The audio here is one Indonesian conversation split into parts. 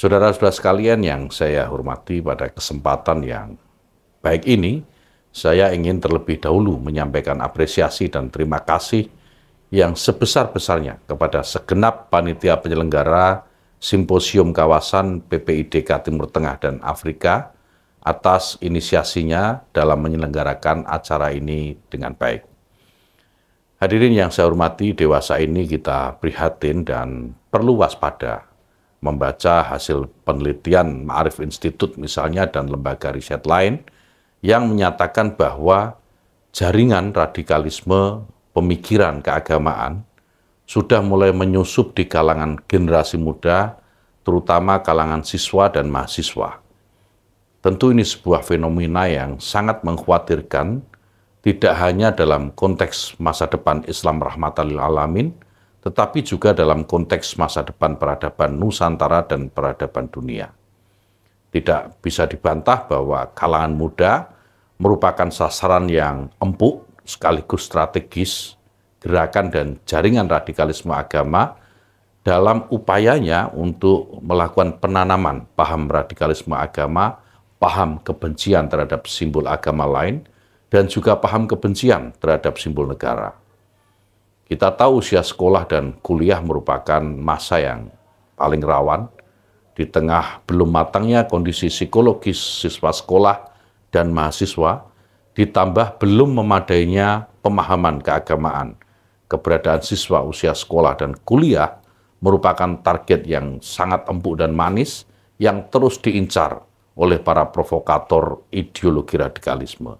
Saudara-saudara sekalian yang saya hormati pada kesempatan yang baik ini, saya ingin terlebih dahulu menyampaikan apresiasi dan terima kasih yang sebesar-besarnya kepada segenap panitia penyelenggara Simposium Kawasan PPIDK Timur Tengah dan Afrika atas inisiasinya dalam menyelenggarakan acara ini dengan baik. Hadirin yang saya hormati, dewasa ini kita prihatin dan perlu waspada membaca hasil penelitian Ma'arif Institute misalnya dan lembaga riset lain yang menyatakan bahwa jaringan radikalisme pemikiran keagamaan sudah mulai menyusup di kalangan generasi muda, terutama kalangan siswa dan mahasiswa. Tentu ini sebuah fenomena yang sangat mengkhawatirkan, tidak hanya dalam konteks masa depan Islam rahmatan lil alamin, tetapi juga dalam konteks masa depan peradaban Nusantara dan peradaban dunia. Tidak bisa dibantah bahwa kalangan muda merupakan sasaran yang empuk sekaligus strategis gerakan dan jaringan radikalisme agama dalam upayanya untuk melakukan penanaman paham radikalisme agama, paham kebencian terhadap simbol agama lain, dan juga paham kebencian terhadap simbol negara. Kita tahu usia sekolah dan kuliah merupakan masa yang paling rawan. Di tengah belum matangnya kondisi psikologis siswa sekolah dan mahasiswa, ditambah belum memadainya pemahaman keagamaan, keberadaan siswa usia sekolah dan kuliah merupakan target yang sangat empuk dan manis yang terus diincar oleh para provokator ideologi radikalisme.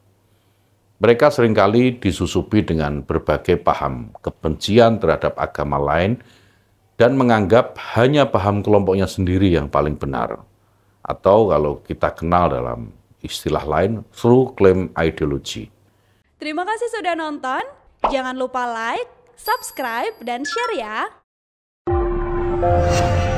Mereka seringkali disusupi dengan berbagai paham kebencian terhadap agama lain dan menganggap hanya paham kelompoknya sendiri yang paling benar. Atau kalau kita kenal dalam istilah lain, true claim ideology. Terima kasih sudah nonton. Jangan lupa like, subscribe, dan share ya.